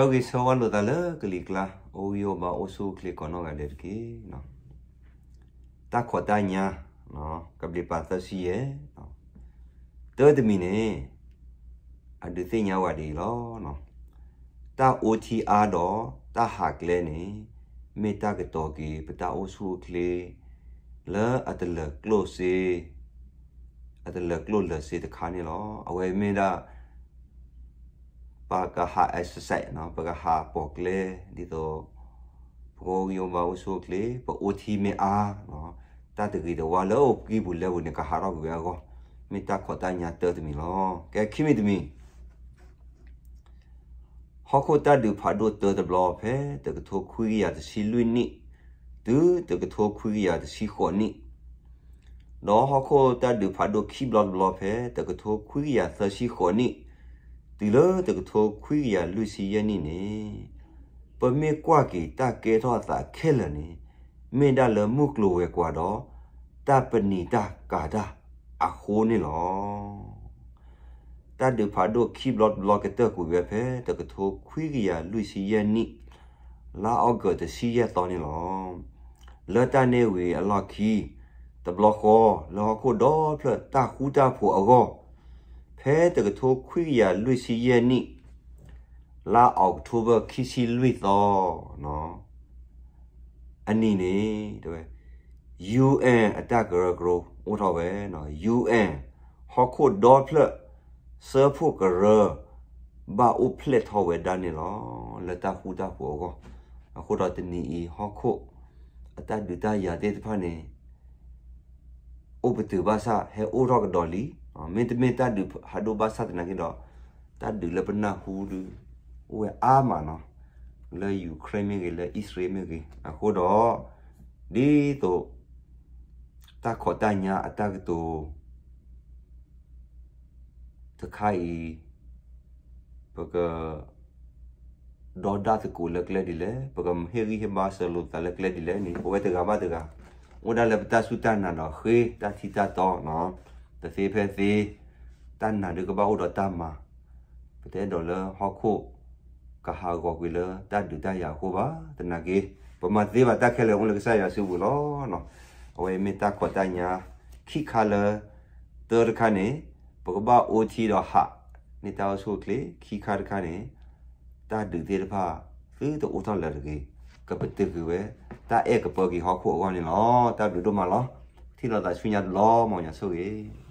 ဆောဂီဆောဝါလိုတလကလီကလာအိုယောဘာအိုဆူကလီကနောကလက်ကေနော်တာခေါ်တညာနော်ကပလီပါသစီရဲ့နော်တော်တမီနေအဒုသိညာဝဒီလောနော်တာ OTR တော့တာဟာကလဲနေမေတာကတော်ကေပတာအိုဆူကလီလာအတလကလိုစီအတလကလိုလစီတခါနေလောအဝဲမင်းသား pagaha exercise no pagaha pokle dito pogong yo ma usukle po uthi me a no ta de gi de wa lo ki bu le bu ne ka haro gu ya go mi ta kho ta nya te de mi lo ke ki mi de mi ho ko ta du pha do te de blo phe de tho khu gi ya de si lu ni du de tho khu gi ya de si kho ni no ho ko ta du pha do ki blo blo phe de tho khu gi ya sa si kho ni တီလတကထောခွေရလူစီယနိနေ ပမေကွာကေတကဲထောတာခဲလနေမင်းတလမှုကလိုဝဲကွာတော့တပနီတာကာတာအခိုးနေလောတတ်ဒီဖာဒိုခီဘလော့ဘလော့ကတကူဝဲဖဲတကထောခွေရလူစီယနိလာအောက်ကတစီရတော်နေလောလတနေဝေ အလခီတဘလခောလောခုဒေါ်ဖလတာခူတာဖို့အောဖဲတကထိုခွိယာလွိစီယနိလာအောက်တိုဘာခီစီလွိသောနော်အနိနေတော် UN အတက်ကရဂရိုဝတ်တော့ပဲနော် UN ဟော့ခုဒေါ်ဖလဆာဖုကရဘာဥပလက်ထောဝဲဒါနေလောလတခုတာပေါ်ကောအခုတော့တနီဟော့ခုအတက်ဒူတာရတဲ့တဖာနေဥပတူဘာသာဟဲအိုရော့ကဒေါ်လီမင်းတမင်းတတ်တူဟာဒိုဘာဆတ်နာကိတော့တတ်တူလပနာဟူဒူဟိုအာမနော်လေယူခရိုင်းမင်းကလေအစ္စရေးမင်းကအခုတော့ဒီတော့တခေါ်တညာအတကတူတခိုင်ပကဒေါ်ဒါတကူလက်လက်ဒီလေပကမဟေရီဟဘာဆလုတ်တလက်လက်ဒီလေနိဘဝတကဘာတကဝဒါလပတဆူတနာနော်ခေတတိတတော်နော်တစီဖန်စီတန်နာဒကဘာဟုဒတမ်မာပတဲ့ဒေါ်လာဟောခုကဟာကောကွေလတန်ဒူတရဟိုပါတနာကေပမသေးပါတက်ခဲလေဝင်လကဆရာဆူဘူးလောနော်အဝေးမေတကတညာခိခါလတေရခနေပကဘာအိုတီတော့ဟာနေတောက်ဆုကလေခိခါရခနေတာဒူသေးတဖာဖီတော့ဦးတော်လာတကေကပတိကွေတာဧကပေါ်ကြီးဟောခုအောင်နေလောတာဒူတို့မလော thì là tại suy nhật lo mà nhà sôi